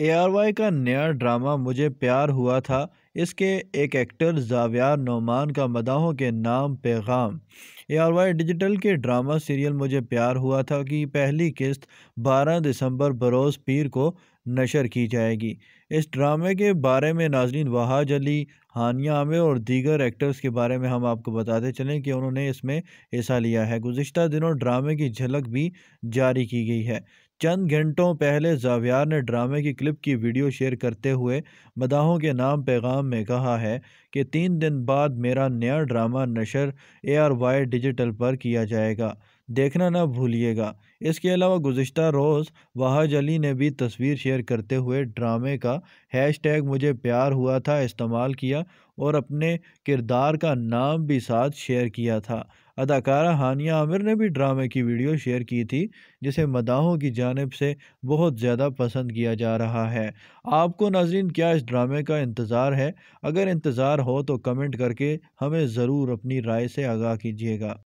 ए का नया ड्रामा मुझे प्यार हुआ था इसके एक एक्टर जावियार नोमान का मदाहों के नाम पैगाम ए आर वाई डिजिटल के ड्रामा सीरियल मुझे प्यार हुआ था कि पहली किस्त 12 दिसंबर बरोज़ पीर को नशर की जाएगी इस ड्रामे के बारे में नाजरीन वहाज अली हानिया आमिर और दीगर एक्टर्स के बारे में हम आपको बताते चलें कि उन्होंने इसमें हिस्सा लिया है गुज्तर दिनों ड्रामे की झलक भी जारी की गई है चंद घंटों पहले जावियार ने ड्रामे की क्लिप की वीडियो शेयर करते हुए मदाहों के नाम पैगाम में कहा है कि तीन दिन बाद मेरा नया ड्रामा नशर ए आर वाई डिजिटल पर किया जाएगा देखना ना भूलिएगा इसके अलावा गुज्त रोज़ वाहज अली ने भी तस्वीर शेयर करते हुए ड्रामे का हैश टैग मुझे प्यार हुआ था इस्तेमाल किया और अपने किरदार का नाम भी साथ शेयर किया था अदाकारा हानिया आमिर ने भी ड्रामे की वीडियो शेयर की थी जिसे मदाहों की जानब से बहुत ज़्यादा पसंद किया जा रहा है आपको नाजरीन क्या इस ड्रामे का इंतज़ार है अगर इंतज़ार हो तो कमेंट करके हमें ज़रूर अपनी राय से आगाह कीजिएगा